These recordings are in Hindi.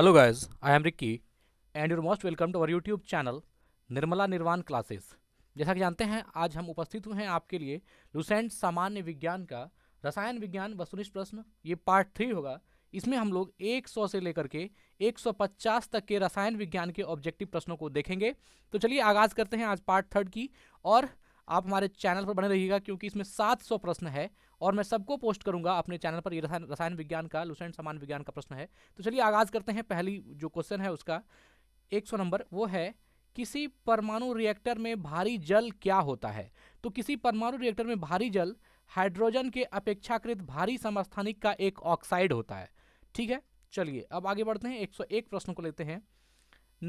hello guys I am Rikki and your most welcome to our YouTube channel Nirmala Nirvan classes जैसा कि जानते हैं आज हम उपस्थित हुए हैं आपके लिए लुसेंट सामान्य विज्ञान का रसायन विज्ञान वस्तुनिष्ठ प्रश्न ये पार्ट थ्री होगा इसमें हम लोग 100 से लेकर के 150 तक के रसायन विज्ञान के ऑब्जेक्टिव प्रश्नों को देखेंगे तो चलिए आगाज़ करते हैं आज पार्ट थर्ड की और आप हमारे चैनल पर बने रहिएगा क्योंकि इसमें 700 प्रश्न है और मैं सबको पोस्ट करूंगा अपने चैनल पर ये रसायन विज्ञान का लुसेंट समान विज्ञान का प्रश्न है तो चलिए आगाज़ करते हैं पहली जो क्वेश्चन है उसका एक सौ नंबर वो है किसी परमाणु रिएक्टर में भारी जल क्या होता है तो किसी परमाणु रिएक्टर में भारी जल हाइड्रोजन के अपेक्षाकृत भारी समस्थानिक का एक ऑक्साइड होता है ठीक है चलिए अब आगे बढ़ते हैं 101 प्रश्न को लेते हैं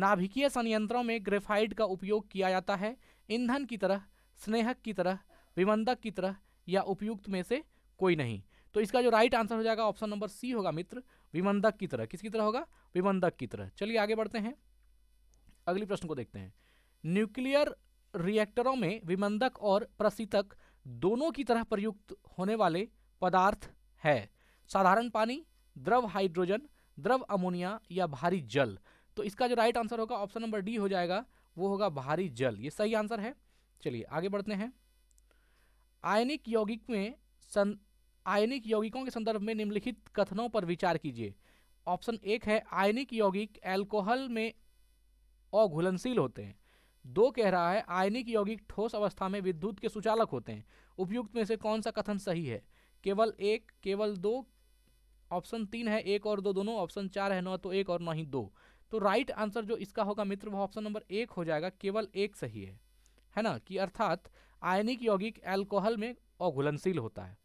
नाभिकीय संयंत्रों में ग्रेफाइड का उपयोग किया जाता है ईंधन की तरह स्नेहक की तरह विबंधक की तरह या उपयुक्त में से कोई नहीं तो इसका जो राइट आंसर हो जाएगा ऑप्शन नंबर सी होगा मित्र विबंधक की तरह किसकी तरह होगा विबंधक की तरह चलिए आगे बढ़ते हैं अगले प्रश्न को देखते हैं न्यूक्लियर रिएक्टरों में विबंधक और प्रसितक दोनों की तरह प्रयुक्त होने वाले पदार्थ है साधारण पानी द्रव हाइड्रोजन द्रव अमोनिया या भारी जल तो इसका जो राइट आंसर होगा ऑप्शन नंबर डी हो जाएगा वो होगा भारी जल ये सही आंसर है चलिए आगे बढ़ते हैं आयनिक यौगिक में सं आयनिक यौगिकों के संदर्भ में निम्नलिखित कथनों पर विचार कीजिए ऑप्शन एक है आयनिक यौगिक एल्कोहल में अघुलनशील होते हैं दो कह रहा है आयनिक यौगिक ठोस अवस्था में विद्युत के सुचालक होते हैं उपयुक्त में से कौन सा कथन सही है केवल एक केवल दो ऑप्शन तीन है एक और दो दोनों ऑप्शन चार है नौ तो एक और नौ ही दो तो राइट आंसर जो इसका होगा मित्र वह ऑप्शन नंबर एक हो जाएगा केवल एक सही है है ना कि अर्थात आयनिक यौगिक एल्कोहल में अघुलनशील होता है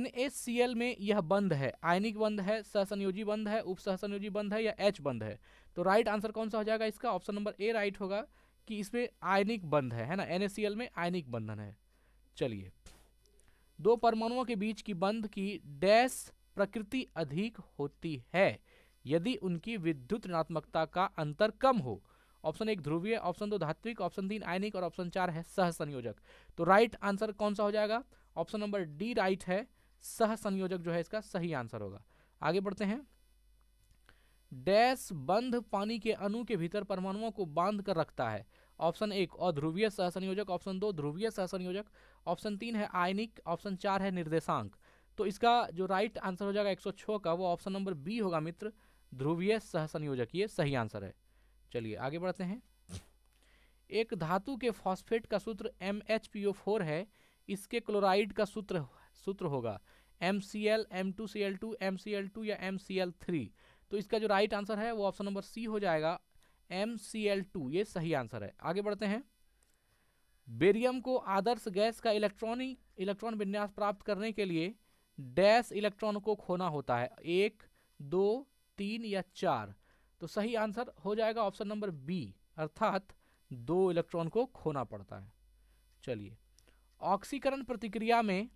NaCl में यह बंद है आयनिक बंद है सहसंयोजी बंद है उप सहसंयोजी बंद है या H बंद है तो राइट आंसर कौन सा हो जाएगा इसका ऑप्शन नंबर ए राइट होगा कि इसमें आयनिक बंद है है ना NaCl में आयनिक बंधन है चलिए दो परमाणुओं के बीच की बंध की डैश प्रकृति अधिक होती है यदि उनकी विद्युत ऋणात्मकता का अंतर कम हो ऑप्शन एक ध्रुवीय ऑप्शन दो धात्विक ऑप्शन तीन आयनिक और ऑप्शन चार है सह संयोजक तो राइट आंसर कौन सा हो जाएगा ऑप्शन नंबर डी राइट है सह संयोजक जो है इसका सही आंसर होगा आगे बढ़ते हैं डैश बंध पानी के अणु के भीतर परमाणुओं को बांध कर रखता है ऑप्शन एक और ध्रुवीय सहसंयोजक ऑप्शन दो ध्रुवीय सहसंयोजक ऑप्शन तीन है आयनिक ऑप्शन चार है निर्देशांक तो इसका जो राइट आंसर हो जाएगा 106 का वो ऑप्शन नंबर बी होगा मित्र ध्रुवीय सहसंयोजक ये सही आंसर है चलिए आगे बढ़ते हैं एक धातु के फॉस्फेट का सूत्र M H P O four है इसके क्लोराइड का सूत्र सूत्र होगा M C L M two C L two M C L two या एम सी एल थ्री तो इसका जो राइट आंसर है वो ऑप्शन नंबर सी हो जाएगा एम सी एल टू ये सही आंसर है आगे बढ़ते हैं बेरियम को आदर्श गैस का इलेक्ट्रॉनिक इलेक्ट्रॉन विन्यास प्राप्त करने के लिए डैश इलेक्ट्रॉन को खोना होता है एक दो तीन या चार तो सही आंसर हो जाएगा ऑप्शन नंबर बी अर्थात दो इलेक्ट्रॉन को खोना पड़ता है चलिए ऑक्सीकरण प्रतिक्रिया में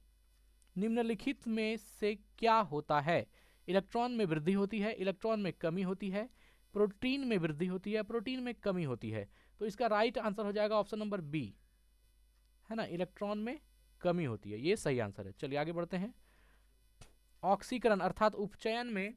निम्नलिखित में से क्या होता है इलेक्ट्रॉन में वृद्धि होती है इलेक्ट्रॉन में कमी होती है प्रोटीन में वृद्धि होती है प्रोटीन में कमी होती है तो इसका राइट आंसर हो जाएगा ऑप्शन नंबर बी है ना इलेक्ट्रॉन में कमी होती है ये सही आंसर है चलिए आगे बढ़ते हैं ऑक्सीकरण अर्थात उपचयन में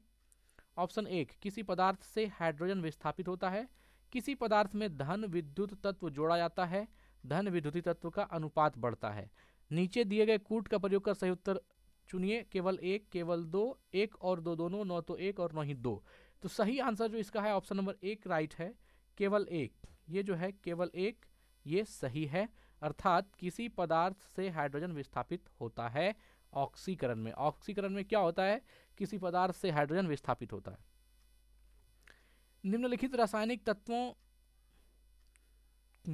ऑप्शन एक किसी पदार्थ से हाइड्रोजन विस्थापित होता है किसी पदार्थ में धन विद्युत तत्व जोड़ा जाता है धन विद्युती तत्व का अनुपात बढ़ता है नीचे दिए गए कूट का प्रयोग कर सही उत्तर चुनिए केवल एक केवल दो एक और दो दोनों नौ तो एक और नौ ही दो तो सही आंसर जो इसका है ऑप्शन नंबर एक राइट है केवल एक ये जो है केवल एक ये सही है अर्थात किसी पदार्थ से हाइड्रोजन विस्थापित होता है ऑक्सीकरण में ऑक्सीकरण में क्या होता है किसी पदार्थ से हाइड्रोजन विस्थापित होता है निम्नलिखित रासायनिक तत्वों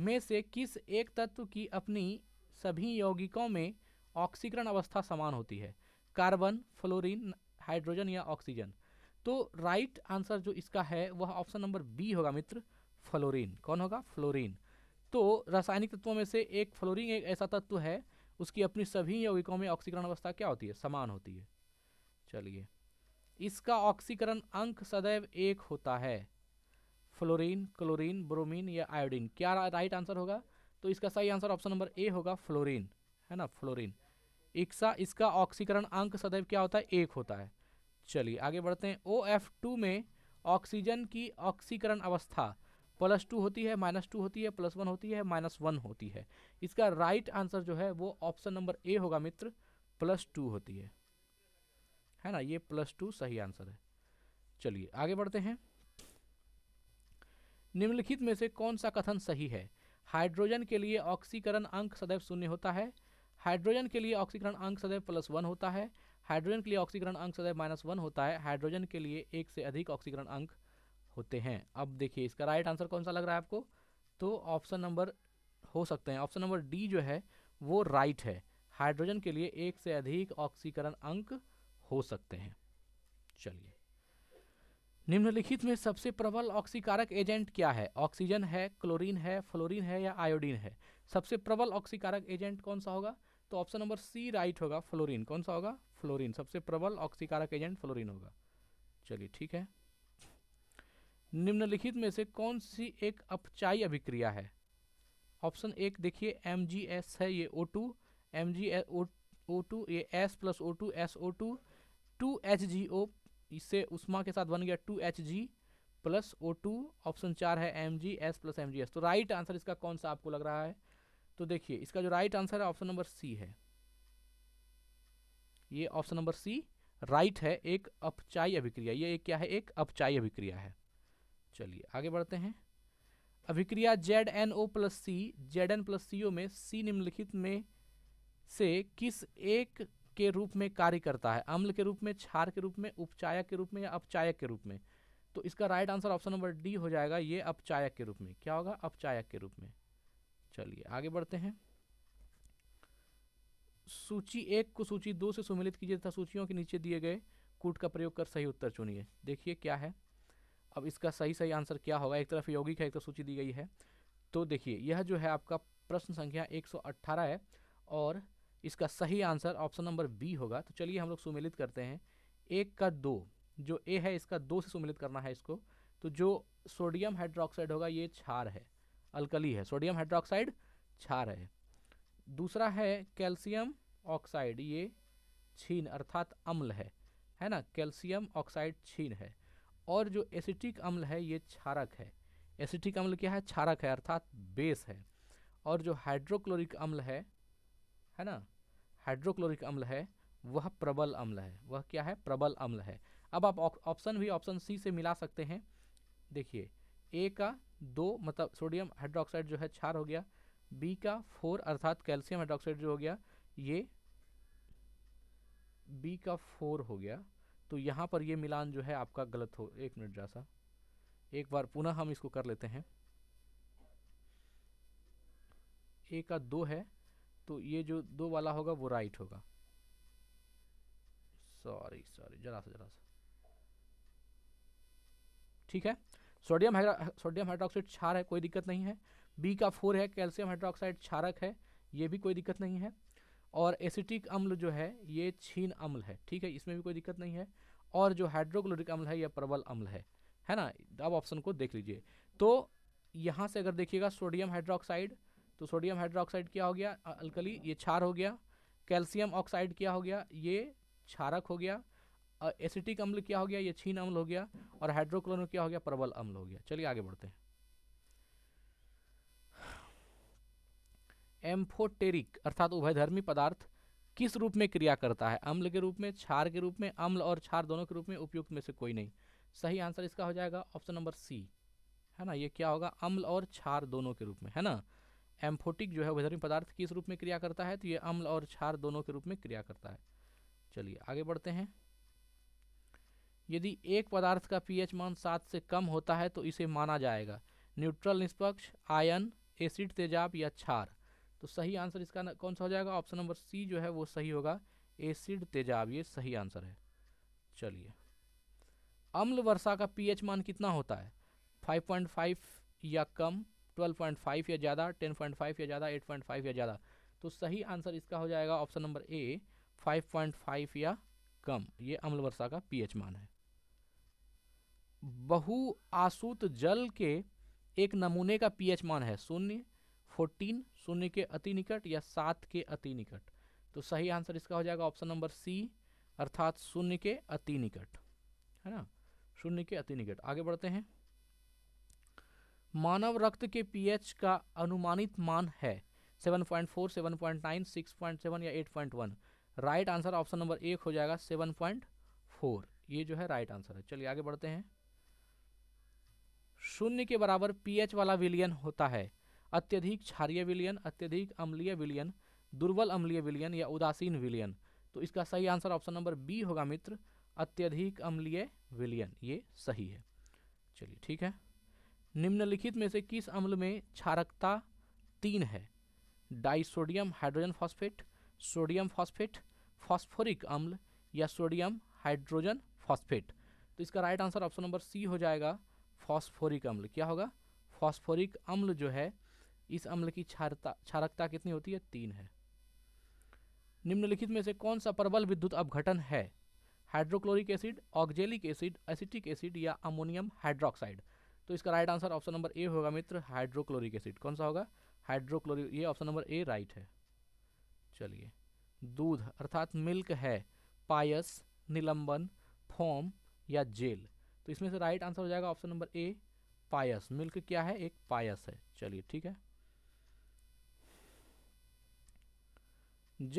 में से किस एक तत्व की अपनी सभी यौगिकों में ऑक्सीकरण अवस्था समान होती है कार्बन फ्लोरीन हाइड्रोजन या ऑक्सीजन तो राइट आंसर जो इसका है वह ऑप्शन नंबर बी होगा मित्र फ्लोरीन कौन होगा फ्लोरीन तो रासायनिक तत्वों में से एक फ्लोरीन एक ऐसा तत्व है उसकी अपनी सभी यौगिकों में ऑक्सीकरण अवस्था क्या होती है समान होती है चलिए इसका ऑक्सीकरण अंक सदैव एक होता है फ्लोरीन क्लोरीन ब्रोमीन या आयोडीन क्या राइट आंसर होगा तो इसका सही आंसर ऑप्शन नंबर ए होगा फ्लोरीन है ना फ्लोरीन इक्सा इसका ऑक्सीकरण अंक सदैव क्या होता है एक होता है चलिए आगे बढ़ते हैं ओ एफ टू में ऑक्सीजन की ऑक्सीकरण अवस्था प्लस टू होती है माइनस टू होती है प्लस वन होती है माइनस वन होती है इसका राइट आंसर जो है वो ऑप्शन नंबर ए होगा मित्र प्लस टू होती है है ना ये प्लस टू सही आंसर है चलिए आगे बढ़ते हैं निम्नलिखित में से कौन सा कथन सही है हाइड्रोजन के लिए ऑक्सीकरण अंक सदैव शून्य होता है हाइड्रोजन के लिए ऑक्सीकरण अंक सदैव प्लस वन होता है हाइड्रोजन के लिए ऑक्सीकरण अंक सदैव माइनस वन होता है हाइड्रोजन के लिए एक से अधिक ऑक्सीकरण अंक होते हैं अब देखिए इसका राइट आंसर कौन सा लग रहा है आपको तो ऑप्शन नंबर हो सकते हैं ऑप्शन नंबर डी जो है वो राइट है हाइड्रोजन के लिए एक से अधिक ऑक्सीकरण अंक हो सकते हैं चलिए निम्नलिखित में सबसे प्रबल ऑक्सीकारक एजेंट क्या है ऑक्सीजन है क्लोरीन है फ्लोरीन है या आयोडीन है सबसे प्रबल ऑक्सीकारक एजेंट कौन सा होगा तो ऑप्शन नंबर सी राइट होगा फ्लोरीन कौन सा होगा फ्लोरीन सबसे प्रबल ऑक्सीकारक एजेंट फ्लोरीन होगा चलिए ठीक है निम्नलिखित में से कौन सी एक अपचाई अभिक्रिया है ऑप्शन एक देखिए एम है ये O two M G O two ये S plus O two S O two two H G O इससे उष्मा के साथ बन गया two H G plus O two option चार है M G S plus M G S तो राइट आंसर इसका कौन सा आपको लग रहा है तो देखिए इसका जो राइट आंसर है ऑप्शन नंबर सी है ये ऑप्शन नंबर सी राइट है एक अपचाई अभिक्रिया ये एक क्या है एक अपचाई अभिक्रिया है चलिए आगे बढ़ते हैं अभिक्रिया Z N O plus C Z N plus C O में सी निम्नलिखित में से किस एक के रूप में कार्य करता है अम्ल के रूप में क्षार के रूप में उपचायक के रूप में या अपचायक के रूप में तो इसका right answer option number D हो जाएगा ये अपचायक के रूप में क्या होगा अपचायक के रूप में चलिए आगे बढ़ते हैं सूची एक को सूची दो से सुमिलित कीजिए तथा सूचियों के नीचे दिए गए कूट का प्रयोग कर सही उत्तर चुनिए देखिए क्या है अब इसका सही सही आंसर क्या होगा एक तरफ यौगिक है एक तरफ सूची दी गई है तो देखिए यह जो है आपका प्रश्न संख्या 118 है और इसका सही आंसर ऑप्शन नंबर बी होगा तो चलिए हम लोग सुमिलित करते हैं एक का दो जो ए है इसका दो से सुमिलित करना है इसको तो जो सोडियम हाइड्रोक्साइड होगा ये छार है अल्कली है सोडियम हाइड्रोक्साइड छार है दूसरा है कैल्शियम ऑक्साइड ये छीन अर्थात अम्ल है है ना कैल्शियम ऑक्साइड छीन है और जो एसिटिक अम्ल है ये क्षारक है एसिटिक अम्ल क्या है क्षारक है अर्थात बेस है और जो हाइड्रोक्लोरिक अम्ल है है ना हाइड्रोक्लोरिक अम्ल है वह प्रबल अम्ल है वह क्या है प्रबल अम्ल है अब आप ऑप्शन भी ऑप्शन सी से मिला सकते हैं देखिए ए का दो मतलब सोडियम हाइड्रोक्साइड जो है छार हो गया बी का फोर अर्थात कैल्शियम हाइड्रोक्साइड जो हो गया ये बी का फोर हो गया तो यहाँ पर ये मिलान जो है आपका गलत हो एक मिनट जैसा एक बार पुनः हम इसको कर लेते हैं ए का दो है तो ये जो दो वाला होगा वो राइट होगा सॉरी सॉरी जरा सा जरा सा ठीक है सोडियम सोडियम हाइड्रोक्साइड क्षार है कोई दिक्कत नहीं है बी का फोर है कैल्शियम हाइड्रोक्साइड क्षारक है ये भी कोई दिक्कत नहीं है और एसिटिक अम्ल जो है ये छीन अम्ल है ठीक है इसमें भी कोई दिक्कत नहीं है और जो हाइड्रोक्लोरिक अम्ल है यह प्रबल अम्ल है है ना अब ऑप्शन को देख लीजिए तो यहाँ से अगर देखिएगा सोडियम हाइड्रोक्साइड तो सोडियम हाइड्रोक्साइड क्या हो गया अल्कली ये क्षार हो गया कैल्शियम ऑक्साइड क्या हो गया ये क्षारक हो गया एसिटिक अम्ल क्या हो गया ये छीन अम्ल हो गया और हाइड्रोक्लोरो क्या हो गया प्रबल अम्ल हो गया चलिए आगे बढ़ते हैं एम्फोटेरिक अर्थात उभयधर्मी पदार्थ किस रूप में क्रिया करता है अम्ल के रूप में क्षार के रूप में अम्ल और क्षार दोनों के रूप में उपयुक्त में से कोई नहीं सही आंसर इसका हो जाएगा ऑप्शन नंबर सी है ना ये क्या होगा अम्ल और क्षार दोनों के रूप में है ना एम्फोटिक जो है वैधर्मी पदार्थ किस रूप में क्रिया करता है तो ये अम्ल और क्षार दोनों के रूप में क्रिया करता है चलिए आगे बढ़ते हैं यदि एक पदार्थ का पीएच मान सात से कम होता है तो इसे माना जाएगा न्यूट्रल निष्पक्ष आयन एसिड तेजाब या क्षार तो सही आंसर इसका कौन सा हो जाएगा ऑप्शन नंबर सी जो है वो सही होगा एसिड तेजाब ये सही आंसर है चलिए अम्ल वर्षा का पीएच मान कितना होता है 5.5 या कम 12.5 या ज़्यादा 10.5 या ज़्यादा 8.5 या ज़्यादा तो सही आंसर इसका हो जाएगा ऑप्शन नंबर ए 5.5 या कम ये अम्ल वर्षा का पीएच मान है बहु आसूत जल के एक नमूने का पीएच मान है शून्य फोर्टीन शून्य के अति निकट या सात के अति निकट तो सही आंसर इसका हो जाएगा ऑप्शन नंबर सी अर्थात शून्य के अति निकट है ना शून्य के अति निकट आगे बढ़ते हैं मानव रक्त के पीएच का अनुमानित मान है 7.4, 7.9, 6.7 या 8.1 राइट आंसर ऑप्शन नंबर एक हो जाएगा 7.4 ये जो है राइट आंसर है चलिए आगे बढ़ते हैं शून्य के बराबर पीएच वाला विलियन होता है अत्यधिक क्षारिय विलियन अत्यधिक अम्लीय विलियन दुर्बल अम्लीय विलियन या उदासीन विलियन तो इसका सही आंसर ऑप्शन नंबर बी होगा मित्र अत्यधिक अम्लीय विलियन ये सही है चलिए ठीक है निम्नलिखित में से किस अम्ल में क्षारकता तीन है disodium hydrogen phosphate sodium phosphate phosphoric अम्ल या सोडियम हाइड्रोजन फॉस्फेट तो इसका right answer option number C हो जाएगा फॉस्फोरिक अम्ल क्या होगा फॉस्फोरिक अम्ल जो है इस अम्ल की क्षारता क्षारकता कितनी होती है तीन है निम्नलिखित में से कौन सा प्रबल विद्युत अपघटन है hydrochloric acid oxalic acid acetic acid या अमोनियम हाइड्रोक्साइड तो इसका right answer option number A होगा मित्र हाइड्रोक्लोरिक एसिड कौन सा होगा हाइड्रोक्लोरिक ये ऑप्शन नंबर ए राइट है चलिए दूध अर्थात मिल्क है पायस निलंबन फॉर्म या जेल तो इसमें से राइट आंसर हो जाएगा ऑप्शन नंबर ए पायस मिल्क क्या है एक पायस है चलिए ठीक है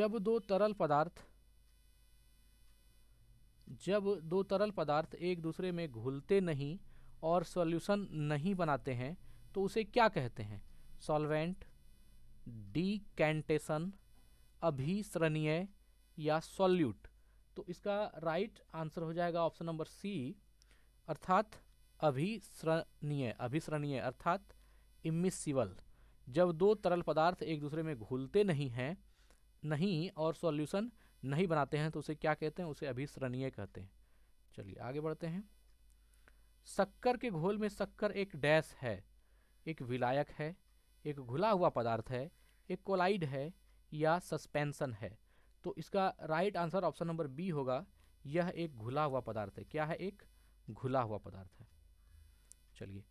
जब दो तरल पदार्थ जब दो तरल पदार्थ एक दूसरे में घुलते नहीं और सॉल्यूशन नहीं बनाते हैं तो उसे क्या कहते हैं सॉल्वेंट कैंटेशन अभिसरणीय या सॉल्यूट तो इसका राइट आंसर हो जाएगा ऑप्शन नंबर सी अर्थात अभिसरणीय अभिसरणीय अर्थात इमिसिबल जब दो तरल पदार्थ एक दूसरे में घुलते नहीं हैं नहीं और सॉल्यूशन नहीं बनाते हैं तो उसे क्या कहते हैं उसे अभिसरणीय कहते हैं चलिए आगे बढ़ते हैं शक्कर के घोल में शक्कर एक डैश है एक विलायक है एक घुला हुआ पदार्थ है एक कोलाइड है या सस्पेंसन है तो इसका right answer option number B होगा यह एक घुला हुआ पदार्थ है क्या है एक घुला हुआ पदार्थ है चलिए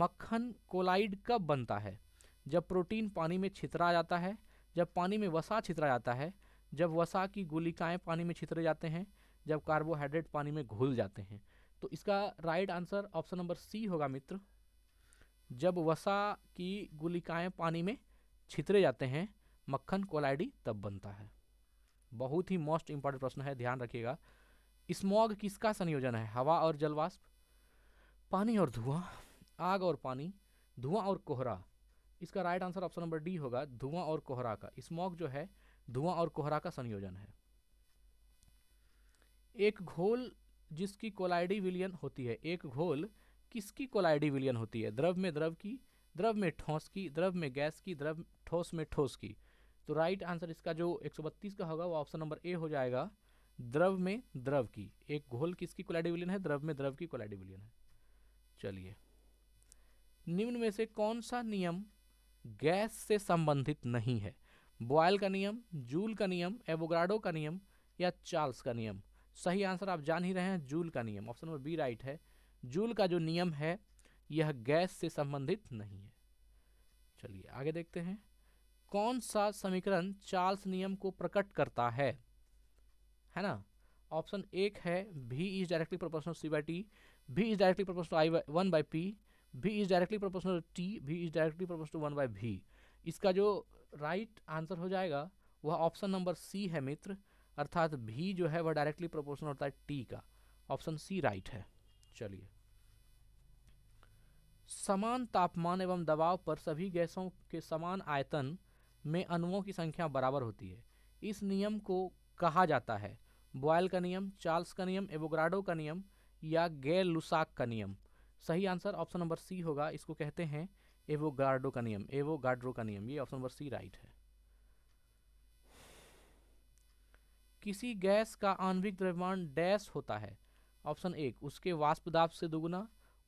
मक्खन कोलाइड कब बनता है जब प्रोटीन पानी में छितरा जाता है जब पानी में वसा छितरा जाता है जब वसा की गुलिकाएँ पानी में छितरे जाते हैं जब कार्बोहाइड्रेट पानी में घुल जाते हैं तो इसका right answer option number C होगा मित्र जब वसा की गुलिकाएं पानी में छितरे जाते हैं मक्खन कोलाइडी तब बनता है बहुत ही मोस्ट इंपॉर्टेंट प्रश्न है ध्यान रखिएगा स्मॉग किसका संयोजन है हवा और जलवाष्प पानी और धुआं आग और पानी धुआं और कोहरा इसका right answer option number D होगा धुआं और कोहरा का स्मॉग जो है धुआं और कोहरा का संयोजन है एक घोल जिसकी कोलाइडी विलियन होती है एक घोल किसकी कोलाइडी विलियन होती है द्रव में द्रव की द्रव में ठोस की द्रव में गैस की द्रव ठोस में ठोस की तो राइट आंसर इसका जो 132 का होगा वो ऑप्शन नंबर ए हो जाएगा द्रव में द्रव की एक घोल किसकी कोलाइडी विलियन है द्रव में द्रव की कोलाइडी विलियन है चलिए निम्न में से कौन सा नियम गैस से संबंधित नहीं है बॉयल का नियम जूल का नियम एवोग्राडो का नियम या चार्ल्स का नियम सही आंसर आप जान ही रहे हैं जूल का नियम ऑप्शन नंबर बी राइट है जूल का जो नियम है यह गैस से संबंधित नहीं है चलिए आगे देखते हैं कौन सा समीकरण चार्ल्स नियम को प्रकट करता है है ना ऑप्शन एक है V is directly proportional C by T V is directly proportional I by one by P V is directly proportional T V is directly proportional one by V इसका जो राइट right आंसर हो जाएगा वह ऑप्शन नंबर सी है मित्र अर्थात भी जो है वह डायरेक्टली प्रोपोर्शनल होता है टी का ऑप्शन सी राइट है चलिए समान तापमान एवं दबाव पर सभी गैसों के समान आयतन में अणुओं की संख्या बराबर होती है इस नियम को कहा जाता है बॉयल का नियम चार्ल्स का नियम एवोग्राडो का नियम या गैर लुसाक का नियम सही आंसर ऑप्शन नंबर सी होगा इसको कहते हैं एवोगार्डो का नियम एवोगार्ड्रो का नियम ये ऑप्शन नंबर सी राइट है किसी गैस का आणविक द्रव्यमान डैश होता है ऑप्शन एक उसके वाष्प दाब से दुगुना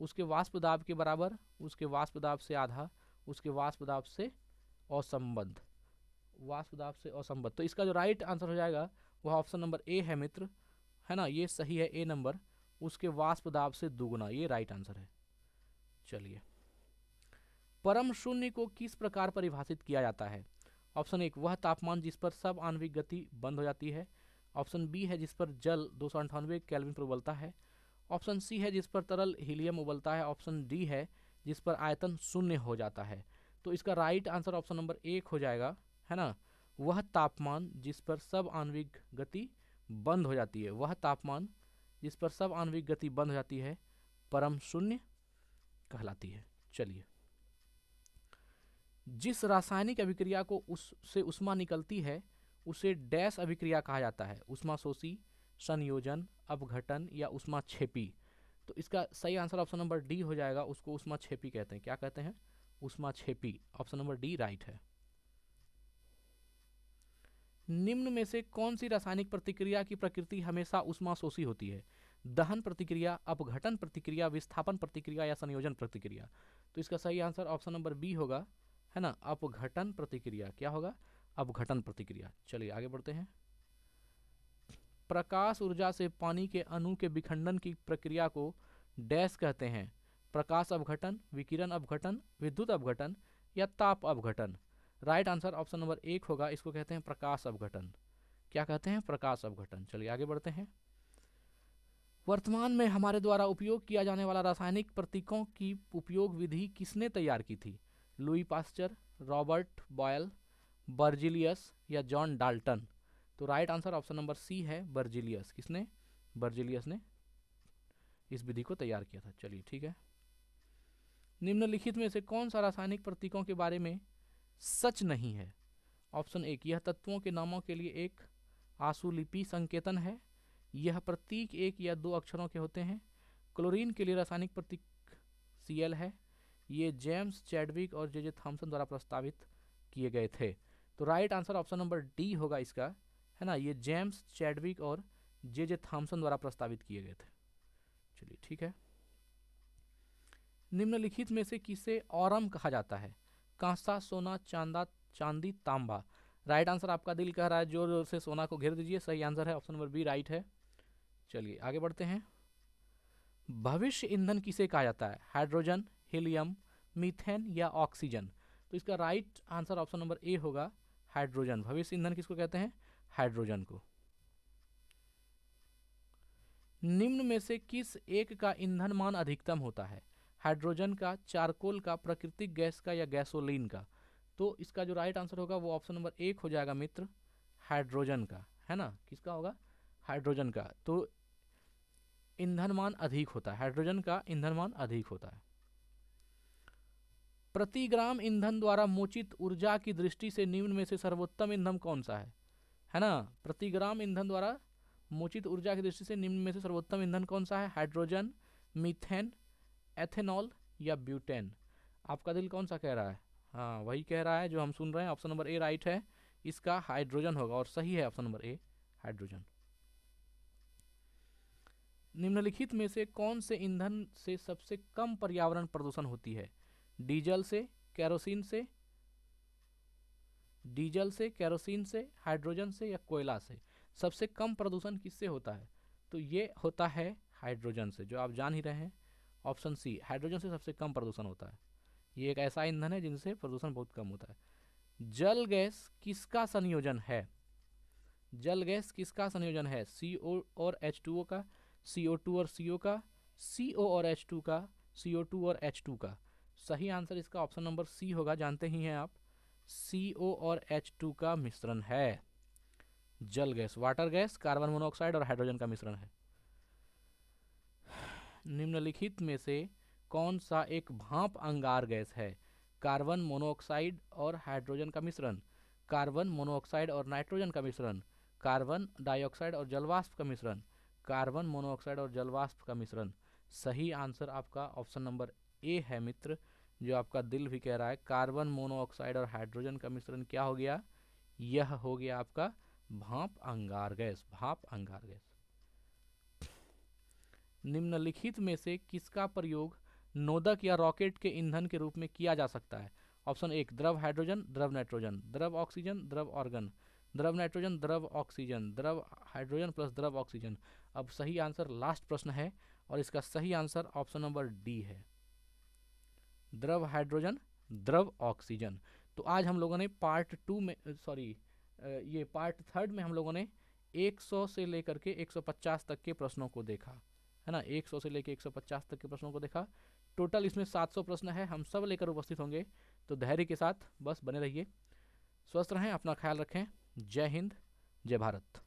उसके वाष्प दाब के बराबर उसके वाष्प दाब से आधा उसके वाष्प दाब से असंबद्ध वाष्प दाब से असंबद्ध तो इसका जो राइट आंसर हो जाएगा वह ऑप्शन नंबर ए है मित्र है ना ये सही है ए नंबर उसके वाष्प दाब से दुगुना ये राइट आंसर है चलिए परम शून्य को किस प्रकार परिभाषित किया जाता है ऑप्शन एक वह तापमान जिस पर सब आणविक गति बंद हो जाती है ऑप्शन बी है जिस पर जल दो सौ अंठानवे कैलविन पर उबलता है ऑप्शन सी है जिस पर तरल हीलियम उबलता है ऑप्शन डी है जिस पर आयतन शून्य हो जाता है तो इसका राइट आंसर ऑप्शन नंबर एक हो जाएगा है ना वह तापमान जिस पर सब आणविक गति बंद हो जाती है वह तापमान जिस पर सब आणविक गति बंद हो जाती है परम शून्य कहलाती है चलिए जिस रासायनिक अभिक्रिया को उससे उष्मा निकलती है उसे डैश अभिक्रिया कहा जाता है उष्मा शोषी संयोजन अपघटन या उष्मा छेपी तो इसका सही आंसर ऑप्शन नंबर डी हो जाएगा उसको उष्मा छेपी कहते हैं क्या कहते हैं उष्मा छेपी ऑप्शन नंबर डी राइट है निम्न में से कौन सी रासायनिक प्रतिक्रिया की प्रकृति हमेशा उष्मा शोषी होती है दहन प्रतिक्रिया अपघटन प्रतिक्रिया विस्थापन प्रतिक्रिया या संयोजन प्रतिक्रिया तो इसका सही आंसर ऑप्शन नंबर बी होगा है ना अपघटन प्रतिक्रिया क्या होगा अपघटन प्रतिक्रिया चलिए आगे बढ़ते हैं प्रकाश ऊर्जा से पानी के अणु के विखंडन की प्रक्रिया को डैश कहते हैं प्रकाश अपघटन विकिरण अपघटन विद्युत अपघटन या ताप अपघटन राइट आंसर ऑप्शन नंबर एक होगा इसको कहते हैं प्रकाश अपघटन क्या कहते हैं प्रकाश अपघटन चलिए आगे बढ़ते हैं वर्तमान में हमारे द्वारा उपयोग किया जाने वाला रासायनिक प्रतीकों की उपयोग विधि किसने तैयार की थी Louis Pasteur Robert Boyle Berzelius या जॉन डाल्टन तो right answer option number C है बर्जिलियस किसने बर्जिलियस ने इस विधि को तैयार किया था चलिए ठीक है निम्नलिखित में से कौन सा रासायनिक प्रतीकों के बारे में सच नहीं है ऑप्शन एक यह तत्वों के नामों के लिए एक आंसुलिपि संकेतन है यह प्रतीक एक या दो अक्षरों के होते हैं क्लोरीन के लिए रासायनिक प्रतीक सी है ये जेम्स चैडविक और जे जे थॉम्सन द्वारा प्रस्तावित किए गए थे तो right answer option number D होगा इसका है ना ये जेम्स चैडविक और जे जे थॉम्सन द्वारा प्रस्तावित किए गए थे चलिए ठीक है निम्नलिखित में से किसे औरम कहा जाता है कांसा सोना चांदा चांदी तांबा राइट आंसर आपका दिल कह रहा है जोर जोर से सोना को घेर दीजिए सही आंसर है ऑप्शन नंबर बी राइट है चलिए आगे बढ़ते हैं भविष्य ईंधन किसे कहा जाता है हाइड्रोजन हीलियम मीथेन या ऑक्सीजन तो इसका right answer option number A होगा हाइड्रोजन भविष्य ईंधन किसको कहते हैं हाइड्रोजन को निम्न में से किस एक का ईंधन मान अधिकतम होता है हाइड्रोजन का चारकोल का प्राकृतिक गैस का या गैसोलीन का तो इसका जो राइट आंसर होगा वो ऑप्शन नंबर एक हो जाएगा मित्र हाइड्रोजन का है ना किसका होगा हाइड्रोजन का तो ईंधन मान अधिक होता है हाइड्रोजन का ईंधन मान अधिक होता है प्रति ग्राम ईंधन द्वारा मोचित ऊर्जा की दृष्टि से निम्न में से सर्वोत्तम ईंधन कौन सा है है ना प्रति ग्राम ईंधन द्वारा मोचित ऊर्जा की दृष्टि से निम्न में से सर्वोत्तम ईंधन कौन सा है हाइड्रोजन मीथेन एथेनॉल या ब्यूटेन आपका दिल कौन सा कह रहा है हाँ वही कह रहा है जो हम सुन रहे हैं ऑप्शन नंबर ए राइट है इसका हाइड्रोजन होगा और सही है ऑप्शन नंबर ए हाइड्रोजन निम्नलिखित में से कौन से ईंधन से सबसे कम पर्यावरण प्रदूषण होती है डीजल से कैरोसिन से डीजल से कैरोसिन से हाइड्रोजन से या कोयला से सबसे कम प्रदूषण किससे होता है तो ये होता है हाइड्रोजन से जो आप जान ही रहे हैं ऑप्शन सी हाइड्रोजन से सबसे कम प्रदूषण होता है ये एक ऐसा ईंधन है जिनसे प्रदूषण बहुत कम होता है जल गैस किसका संयोजन है जल गैस किसका संयोजन है सी ओ और एच टू ओ का सी ओ टू और सी ओ का सी ओ और एच टू का सी ओ टू और एच टू का सही आंसर इसका ऑप्शन नंबर सी होगा जानते ही हैं आप सी ओ और एच टू का मिश्रण है जल gas water gas carbon monoxide और हाइड्रोजन का मिश्रण है निम्नलिखित में से कौन सा एक भाप अंगार गैस है कार्बन मोनोऑक्साइड और हाइड्रोजन का मिश्रण कार्बन मोनोऑक्साइड और नाइट्रोजन का मिश्रण कार्बन डाइऑक्साइड और जलवाष्प का मिश्रण कार्बन मोनोऑक्साइड और जलवाष्प का मिश्रण सही आंसर आपका ऑप्शन नंबर ए है मित्र जो आपका दिल भी कह रहा है कार्बन मोनोऑक्साइड और हाइड्रोजन का मिश्रण क्या हो गया यह हो गया आपका भाप अंगार गैस भाप अंगार गैस निम्नलिखित में से किसका प्रयोग नोदक या रॉकेट के ईंधन के रूप में किया जा सकता है ऑप्शन एक द्रव हाइड्रोजन द्रव नाइट्रोजन द्रव ऑक्सीजन द्रव ऑर्गन द्रव नाइट्रोजन द्रव ऑक्सीजन द्रव हाइड्रोजन प्लस द्रव ऑक्सीजन अब सही आंसर लास्ट प्रश्न है और इसका सही आंसर ऑप्शन नंबर डी है द्रव हाइड्रोजन द्रव ऑक्सीजन तो आज हम लोगों ने पार्ट टू में सॉरी ये पार्ट थर्ड में हम लोगों ने 100 से लेकर के 150 तक के प्रश्नों को देखा है ना 100 से लेकर 150 तक के प्रश्नों को देखा टोटल इसमें 700 प्रश्न है हम सब लेकर उपस्थित होंगे तो धैर्य के साथ बस बने रहिए स्वस्थ रहें अपना ख्याल रखें जय हिंद जय भारत